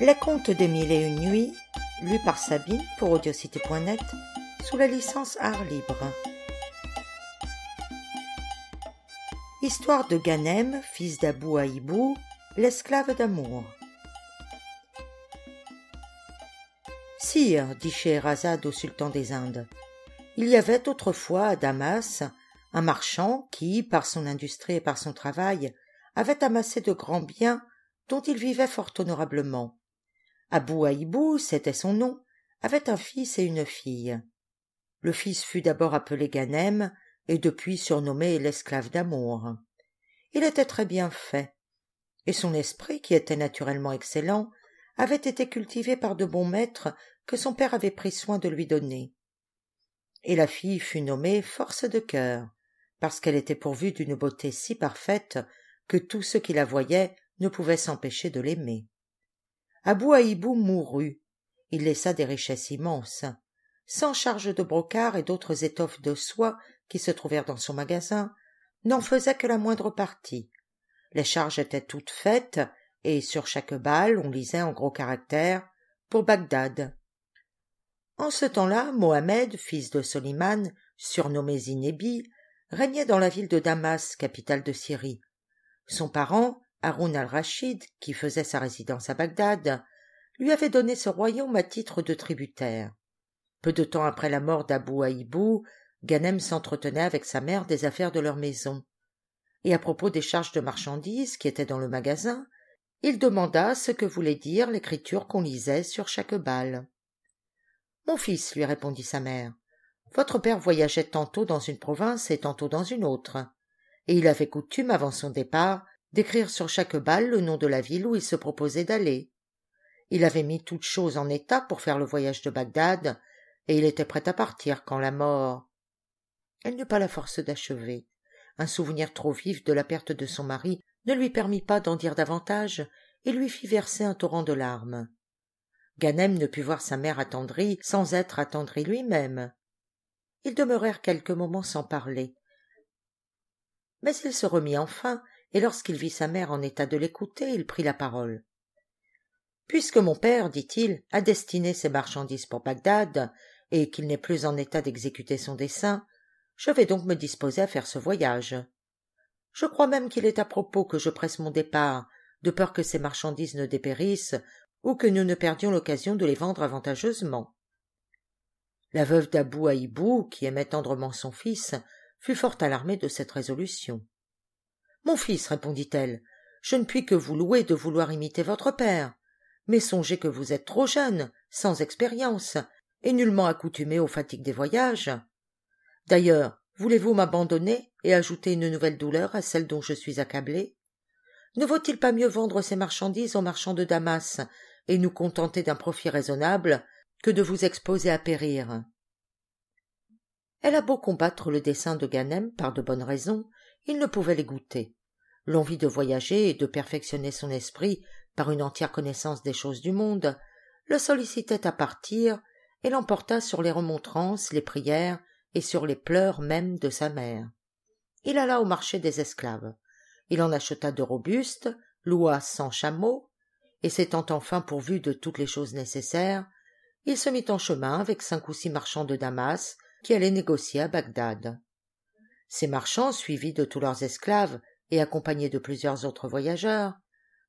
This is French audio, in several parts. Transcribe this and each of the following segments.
Les contes des mille et une nuits, lus par Sabine pour audiocité.net sous la licence Art libre. Histoire de Ganem, fils d'Abou Aïbou, l'esclave d'amour. Sire, dit Scheherazade au sultan des Indes, il y avait autrefois à Damas un marchand qui, par son industrie et par son travail, avait amassé de grands biens dont il vivait fort honorablement. Abou Aïbou, c'était son nom, avait un fils et une fille. Le fils fut d'abord appelé Ganem et depuis surnommé l'esclave d'amour. Il était très bien fait, et son esprit, qui était naturellement excellent, avait été cultivé par de bons maîtres que son père avait pris soin de lui donner. Et la fille fut nommée Force de cœur, parce qu'elle était pourvue d'une beauté si parfaite que tous ceux qui la voyaient ne pouvaient s'empêcher de l'aimer. Abou Aïbou mourut. Il laissa des richesses immenses. cent charges de brocart et d'autres étoffes de soie qui se trouvèrent dans son magasin, n'en faisaient que la moindre partie. Les charges étaient toutes faites, et sur chaque balle on lisait en gros caractères pour Bagdad. En ce temps-là, mohammed fils de Soliman, surnommé zinebi régnait dans la ville de Damas, capitale de Syrie. Son parent, Haroun al-Rachid, qui faisait sa résidence à Bagdad, lui avait donné ce royaume à titre de tributaire. Peu de temps après la mort d'Abou Aïbou, Ganem s'entretenait avec sa mère des affaires de leur maison. Et à propos des charges de marchandises qui étaient dans le magasin, il demanda ce que voulait dire l'écriture qu'on lisait sur chaque balle. Mon fils, lui répondit sa mère, votre père voyageait tantôt dans une province et tantôt dans une autre, et il avait coutume, avant son départ, d'écrire sur chaque balle le nom de la ville où il se proposait d'aller. Il avait mis toutes choses en état pour faire le voyage de Bagdad, et il était prêt à partir quand la mort. Elle n'eut pas la force d'achever. Un souvenir trop vif de la perte de son mari ne lui permit pas d'en dire davantage et lui fit verser un torrent de larmes. Ganem ne put voir sa mère attendrie sans être attendri lui-même. Ils demeurèrent quelques moments sans parler. Mais il se remit enfin et lorsqu'il vit sa mère en état de l'écouter, il prit la parole. Puisque mon père, dit-il, a destiné ses marchandises pour Bagdad, et qu'il n'est plus en état d'exécuter son dessein, je vais donc me disposer à faire ce voyage. Je crois même qu'il est à propos que je presse mon départ, de peur que ces marchandises ne dépérissent, ou que nous ne perdions l'occasion de les vendre avantageusement. La veuve d'Abou Haïbou, qui aimait tendrement son fils, fut fort alarmée de cette résolution. Mon fils, répondit-elle, je ne puis que vous louer de vouloir imiter votre père. Mais songez que vous êtes trop jeune, sans expérience, et nullement accoutumé aux fatigues des voyages. D'ailleurs, voulez-vous m'abandonner et ajouter une nouvelle douleur à celle dont je suis accablée Ne vaut-il pas mieux vendre ces marchandises aux marchands de Damas et nous contenter d'un profit raisonnable que de vous exposer à périr Elle a beau combattre le dessein de Ganem par de bonnes raisons, il ne pouvait les goûter. L'envie de voyager et de perfectionner son esprit par une entière connaissance des choses du monde le sollicitait à partir et l'emporta sur les remontrances, les prières et sur les pleurs même de sa mère. Il alla au marché des esclaves. Il en acheta de robustes, loua cent chameaux, et s'étant enfin pourvu de toutes les choses nécessaires, il se mit en chemin avec cinq ou six marchands de Damas qui allaient négocier à Bagdad. Ces marchands, suivis de tous leurs esclaves et accompagnés de plusieurs autres voyageurs,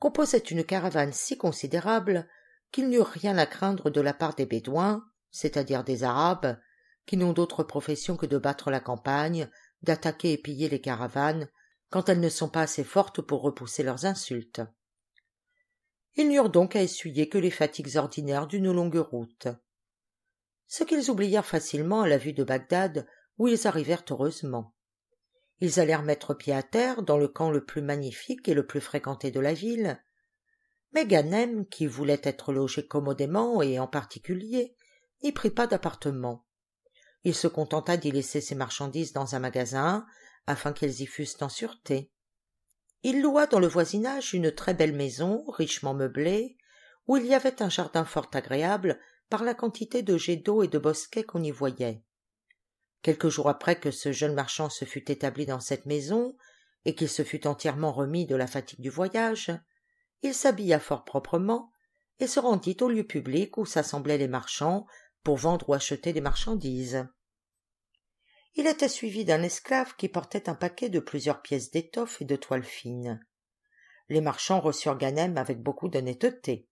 composaient une caravane si considérable qu'ils n'eurent rien à craindre de la part des Bédouins, c'est-à-dire des Arabes, qui n'ont d'autre profession que de battre la campagne, d'attaquer et piller les caravanes, quand elles ne sont pas assez fortes pour repousser leurs insultes. Ils n'eurent donc à essuyer que les fatigues ordinaires d'une longue route. Ce qu'ils oublièrent facilement à la vue de Bagdad, où ils arrivèrent heureusement. Ils allèrent mettre pied à terre dans le camp le plus magnifique et le plus fréquenté de la ville. Mais Ganem, qui voulait être logé commodément et en particulier, n'y prit pas d'appartement. Il se contenta d'y laisser ses marchandises dans un magasin, afin qu'elles y fussent en sûreté. Il loua dans le voisinage une très belle maison, richement meublée, où il y avait un jardin fort agréable par la quantité de jets d'eau et de bosquets qu'on y voyait. Quelques jours après que ce jeune marchand se fût établi dans cette maison, et qu'il se fût entièrement remis de la fatigue du voyage, il s'habilla fort proprement, et se rendit au lieu public où s'assemblaient les marchands pour vendre ou acheter des marchandises. Il était suivi d'un esclave qui portait un paquet de plusieurs pièces d'étoffe et de toile fine. Les marchands reçurent Ganem avec beaucoup d'honnêteté.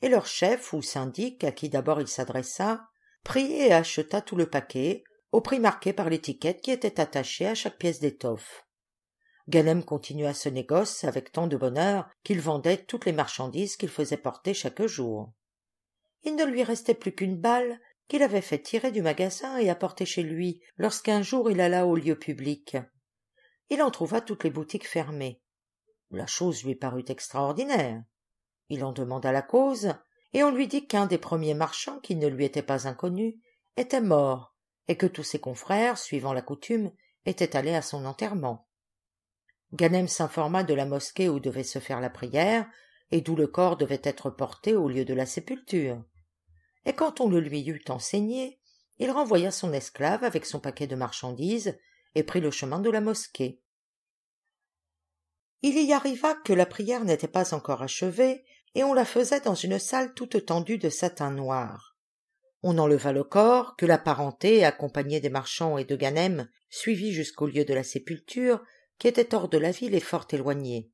Et leur chef ou syndic, à qui d'abord il s'adressa, prit et acheta tout le paquet, au prix marqué par l'étiquette qui était attachée à chaque pièce d'étoffe. Ganem continua ce négoce avec tant de bonheur qu'il vendait toutes les marchandises qu'il faisait porter chaque jour. Il ne lui restait plus qu'une balle qu'il avait fait tirer du magasin et apporter chez lui lorsqu'un jour il alla au lieu public. Il en trouva toutes les boutiques fermées. La chose lui parut extraordinaire. Il en demanda la cause, et on lui dit qu'un des premiers marchands qui ne lui était pas inconnu était mort et que tous ses confrères, suivant la coutume, étaient allés à son enterrement. Ganem s'informa de la mosquée où devait se faire la prière, et d'où le corps devait être porté au lieu de la sépulture. Et quand on le lui eut enseigné, il renvoya son esclave avec son paquet de marchandises et prit le chemin de la mosquée. Il y arriva que la prière n'était pas encore achevée, et on la faisait dans une salle toute tendue de satin noir. On enleva le corps, que la parenté, accompagnée des marchands et de Ganem, suivit jusqu'au lieu de la sépulture, qui était hors de la ville et fort éloigné.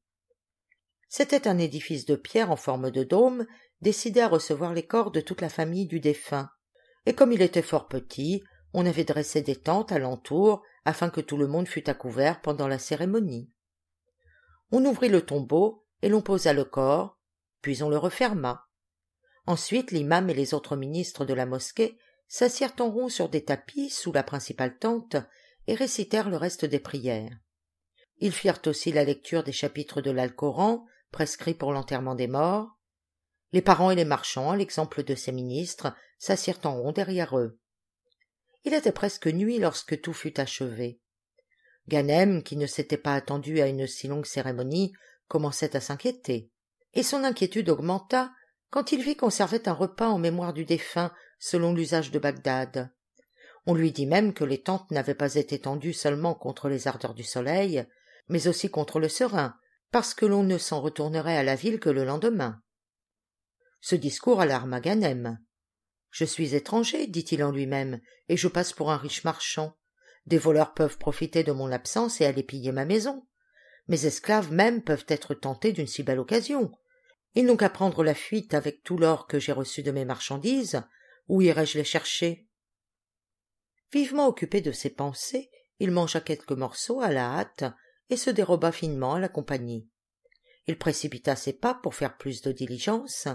C'était un édifice de pierre en forme de dôme, décidé à recevoir les corps de toute la famille du défunt. Et comme il était fort petit, on avait dressé des tentes alentour afin que tout le monde fût à couvert pendant la cérémonie. On ouvrit le tombeau et l'on posa le corps, puis on le referma. Ensuite, l'imam et les autres ministres de la mosquée s'assirent en rond sur des tapis sous la principale tente et récitèrent le reste des prières. Ils firent aussi la lecture des chapitres de l'Alcoran prescrits pour l'enterrement des morts. Les parents et les marchands, à l'exemple de ces ministres, s'assirent en rond derrière eux. Il était presque nuit lorsque tout fut achevé. Ganem, qui ne s'était pas attendu à une si longue cérémonie, commençait à s'inquiéter, et son inquiétude augmenta quand il vit qu'on servait un repas en mémoire du défunt selon l'usage de Bagdad. On lui dit même que les tentes n'avaient pas été tendues seulement contre les ardeurs du soleil, mais aussi contre le serein, parce que l'on ne s'en retournerait à la ville que le lendemain. Ce discours alarma Ganem. Je suis étranger, dit-il en lui-même, et je passe pour un riche marchand. Des voleurs peuvent profiter de mon absence et aller piller ma maison. Mes esclaves même peuvent être tentés d'une si belle occasion. Ils donc qu'à prendre la fuite avec tout l'or que j'ai reçu de mes marchandises où irais-je les chercher vivement occupé de ses pensées il mangea quelques morceaux à la hâte et se déroba finement à la compagnie il précipita ses pas pour faire plus de diligence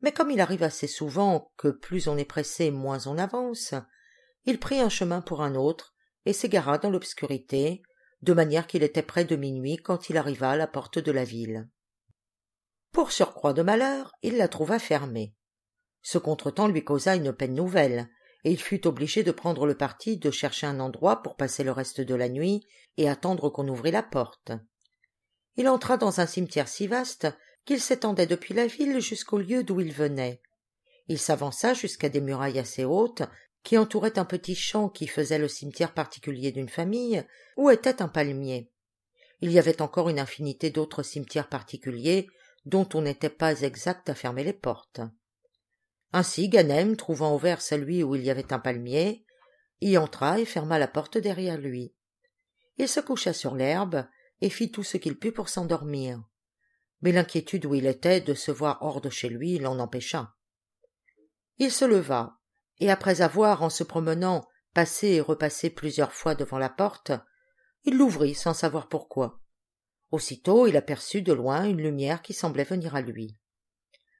mais comme il arrive assez souvent que plus on est pressé moins on avance il prit un chemin pour un autre et s'égara dans l'obscurité de manière qu'il était près de minuit quand il arriva à la porte de la ville pour surcroît de malheur, il la trouva fermée. Ce contretemps lui causa une peine nouvelle, et il fut obligé de prendre le parti de chercher un endroit pour passer le reste de la nuit et attendre qu'on ouvrît la porte. Il entra dans un cimetière si vaste qu'il s'étendait depuis la ville jusqu'au lieu d'où il venait. Il s'avança jusqu'à des murailles assez hautes qui entouraient un petit champ qui faisait le cimetière particulier d'une famille, où était un palmier. Il y avait encore une infinité d'autres cimetières particuliers dont on n'était pas exact à fermer les portes. Ainsi Ganem, trouvant ouvert celui où il y avait un palmier, y entra et ferma la porte derrière lui. Il se coucha sur l'herbe et fit tout ce qu'il put pour s'endormir. Mais l'inquiétude où il était de se voir hors de chez lui l'en empêcha. Il se leva, et après avoir, en se promenant, passé et repassé plusieurs fois devant la porte, il l'ouvrit sans savoir pourquoi. Aussitôt il aperçut de loin une lumière qui semblait venir à lui.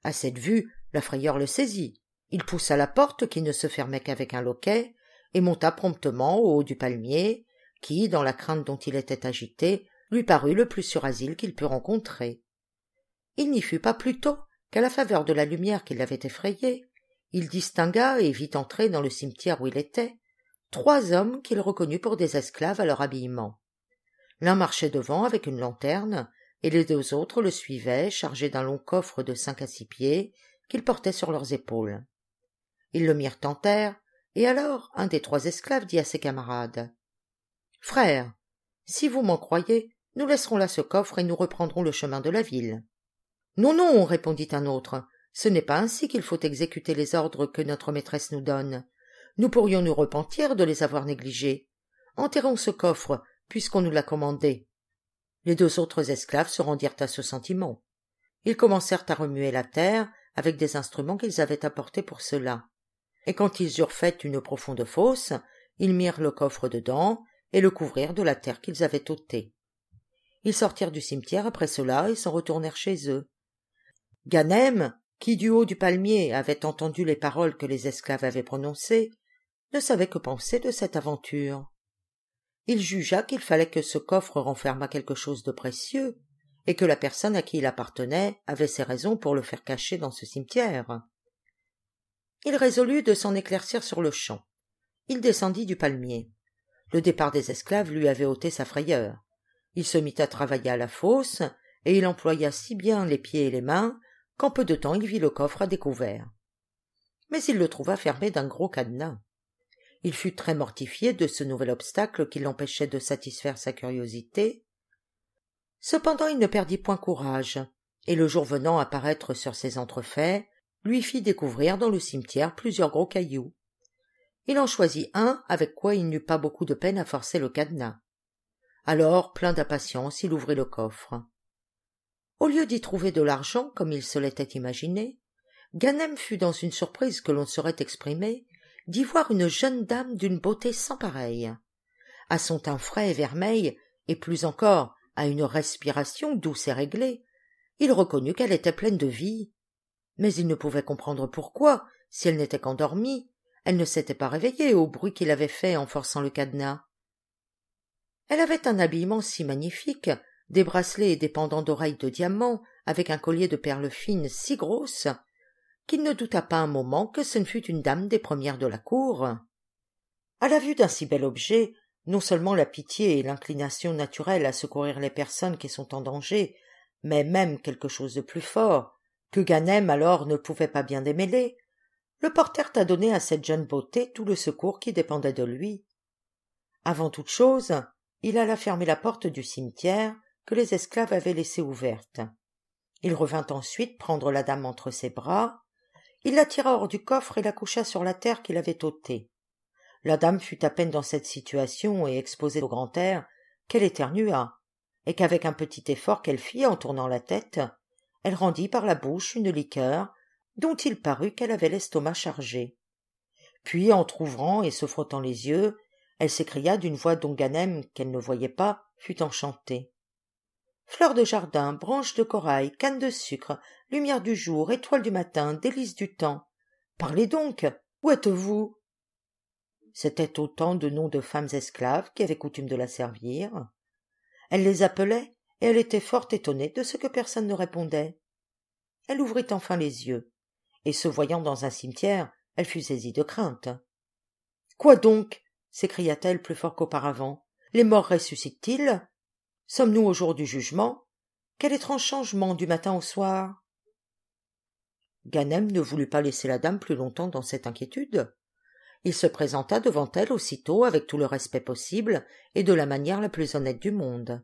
À cette vue, la frayeur le saisit. Il poussa la porte qui ne se fermait qu'avec un loquet, et monta promptement au haut du palmier, qui, dans la crainte dont il était agité, lui parut le plus asile qu'il pût rencontrer. Il n'y fut pas plus tôt qu'à la faveur de la lumière qui l'avait effrayé, il distingua et vit entrer dans le cimetière où il était trois hommes qu'il reconnut pour des esclaves à leur habillement. L'un marchait devant avec une lanterne, et les deux autres le suivaient, chargés d'un long coffre de cinq à six pieds qu'ils portaient sur leurs épaules. Ils le mirent en terre, et alors un des trois esclaves dit à ses camarades Frères, si vous m'en croyez, nous laisserons là ce coffre et nous reprendrons le chemin de la ville. Non, non, répondit un autre, ce n'est pas ainsi qu'il faut exécuter les ordres que notre maîtresse nous donne. Nous pourrions nous repentir de les avoir négligés. Enterrons ce coffre puisqu'on nous l'a commandé. Les deux autres esclaves se rendirent à ce sentiment. Ils commencèrent à remuer la terre avec des instruments qu'ils avaient apportés pour cela. Et quand ils eurent fait une profonde fosse, ils mirent le coffre dedans et le couvrirent de la terre qu'ils avaient ôtée. Ils sortirent du cimetière après cela et s'en retournèrent chez eux. Ganem, qui du haut du palmier avait entendu les paroles que les esclaves avaient prononcées, ne savait que penser de cette aventure il jugea qu'il fallait que ce coffre renfermât quelque chose de précieux, et que la personne à qui il appartenait avait ses raisons pour le faire cacher dans ce cimetière. Il résolut de s'en éclaircir sur le champ. Il descendit du palmier. Le départ des esclaves lui avait ôté sa frayeur. Il se mit à travailler à la fosse, et il employa si bien les pieds et les mains qu'en peu de temps il vit le coffre à découvert. Mais il le trouva fermé d'un gros cadenas il fut très mortifié de ce nouvel obstacle qui l'empêchait de satisfaire sa curiosité. Cependant il ne perdit point courage, et le jour venant à paraître sur ses entrefaits, lui fit découvrir dans le cimetière plusieurs gros cailloux. Il en choisit un avec quoi il n'eut pas beaucoup de peine à forcer le cadenas. Alors, plein d'impatience, il ouvrit le coffre. Au lieu d'y trouver de l'argent, comme il se l'était imaginé, Ganem fut dans une surprise que l'on saurait exprimer d'y voir une jeune dame d'une beauté sans pareille à son teint frais et vermeil et plus encore à une respiration douce et réglée il reconnut qu'elle était pleine de vie mais il ne pouvait comprendre pourquoi si elle n'était qu'endormie elle ne s'était pas réveillée au bruit qu'il avait fait en forçant le cadenas elle avait un habillement si magnifique des bracelets et des pendants d'oreilles de diamants, avec un collier de perles fines si grosses qu'il ne douta pas un moment que ce ne fût une dame des premières de la cour. À la vue d'un si bel objet, non seulement la pitié et l'inclination naturelle à secourir les personnes qui sont en danger, mais même quelque chose de plus fort, que Ganem alors ne pouvait pas bien démêler, le portèrent à donné à cette jeune beauté tout le secours qui dépendait de lui. Avant toute chose, il alla fermer la porte du cimetière que les esclaves avaient laissée ouverte. Il revint ensuite prendre la dame entre ses bras, il la tira hors du coffre et la coucha sur la terre qu'il avait ôtée. La dame fut à peine dans cette situation et exposée au grand air qu'elle éternua, et qu'avec un petit effort qu'elle fit en tournant la tête, elle rendit par la bouche une liqueur dont il parut qu'elle avait l'estomac chargé. Puis, entr'ouvrant et se frottant les yeux, elle s'écria d'une voix dont Ganem, qu'elle ne voyait pas, fut enchantée. Fleurs de jardin, branches de corail, canne de sucre, lumière du jour, étoile du matin, délices du temps. Parlez donc. Où êtes-vous C'étaient autant de noms de femmes esclaves qui avaient coutume de la servir. Elle les appelait, et elle était fort étonnée de ce que personne ne répondait. Elle ouvrit enfin les yeux, et se voyant dans un cimetière, elle fut saisie de crainte. Quoi donc s'écria-t-elle plus fort qu'auparavant. Les morts ressuscitent-ils Sommes-nous au jour du jugement Quel étrange changement du matin au soir Ganem ne voulut pas laisser la dame plus longtemps dans cette inquiétude. Il se présenta devant elle aussitôt avec tout le respect possible et de la manière la plus honnête du monde.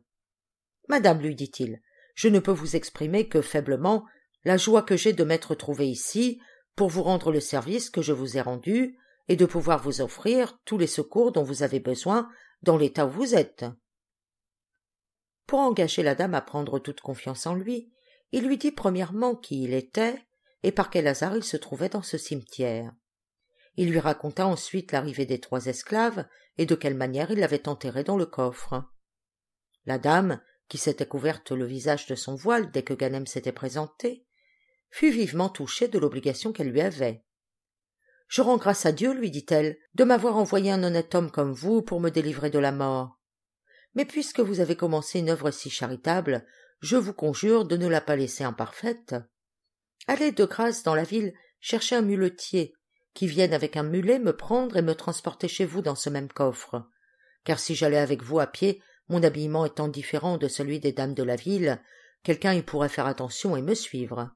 Madame, lui dit-il, je ne peux vous exprimer que faiblement la joie que j'ai de m'être trouvée ici pour vous rendre le service que je vous ai rendu et de pouvoir vous offrir tous les secours dont vous avez besoin dans l'état où vous êtes pour engager la dame à prendre toute confiance en lui, il lui dit premièrement qui il était et par quel hasard il se trouvait dans ce cimetière. Il lui raconta ensuite l'arrivée des trois esclaves et de quelle manière il l'avait enterré dans le coffre. La dame, qui s'était couverte le visage de son voile dès que Ganem s'était présenté, fut vivement touchée de l'obligation qu'elle lui avait. Je rends grâce à Dieu, lui dit-elle, de m'avoir envoyé un honnête homme comme vous pour me délivrer de la mort mais puisque vous avez commencé une œuvre si charitable, je vous conjure de ne la pas laisser imparfaite. Allez de grâce dans la ville chercher un muletier, qui vienne avec un mulet me prendre et me transporter chez vous dans ce même coffre. Car si j'allais avec vous à pied, mon habillement étant différent de celui des dames de la ville, quelqu'un y pourrait faire attention et me suivre.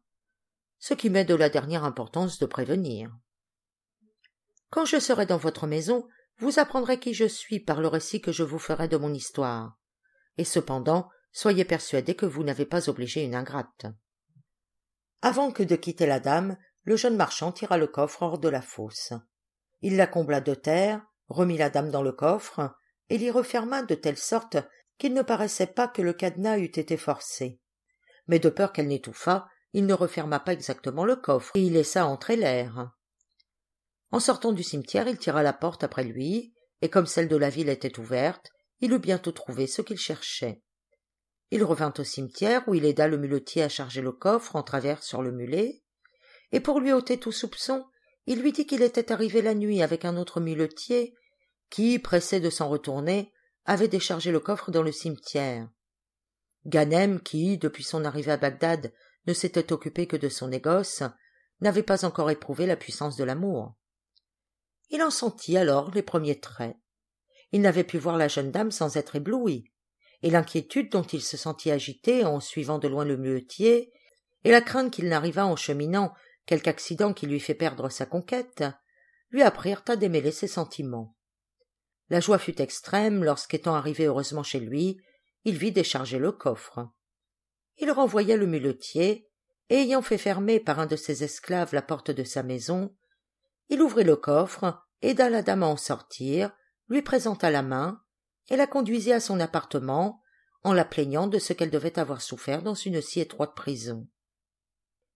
Ce qui m'est de la dernière importance de prévenir. Quand je serai dans votre maison, vous apprendrez qui je suis par le récit que je vous ferai de mon histoire. Et cependant, soyez persuadé que vous n'avez pas obligé une ingrate. Avant que de quitter la dame, le jeune marchand tira le coffre hors de la fosse. Il la combla de terre, remit la dame dans le coffre, et l'y referma de telle sorte qu'il ne paraissait pas que le cadenas eût été forcé. Mais de peur qu'elle n'étouffât, il ne referma pas exactement le coffre, et y laissa entrer l'air. En sortant du cimetière, il tira la porte après lui, et comme celle de la ville était ouverte, il eut bientôt trouvé ce qu'il cherchait. Il revint au cimetière où il aida le muletier à charger le coffre en travers sur le mulet, et pour lui ôter tout soupçon, il lui dit qu'il était arrivé la nuit avec un autre muletier qui, pressé de s'en retourner, avait déchargé le coffre dans le cimetière. Ganem, qui, depuis son arrivée à Bagdad, ne s'était occupé que de son négoce, n'avait pas encore éprouvé la puissance de l'amour il en sentit alors les premiers traits. Il n'avait pu voir la jeune dame sans être ébloui, et l'inquiétude dont il se sentit agité en suivant de loin le muletier, et la crainte qu'il n'arrivât en cheminant quelque accident qui lui fît perdre sa conquête, lui apprirent à démêler ses sentiments. La joie fut extrême lorsqu'étant arrivé heureusement chez lui, il vit décharger le coffre. Il renvoya le muletier, et ayant fait fermer par un de ses esclaves la porte de sa maison, il ouvrit le coffre, aida la dame à en sortir, lui présenta la main, et la conduisit à son appartement, en la plaignant de ce qu'elle devait avoir souffert dans une si étroite prison.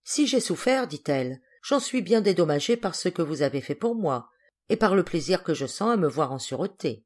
Si j'ai souffert, dit elle, j'en suis bien dédommagée par ce que vous avez fait pour moi, et par le plaisir que je sens à me voir en sûreté.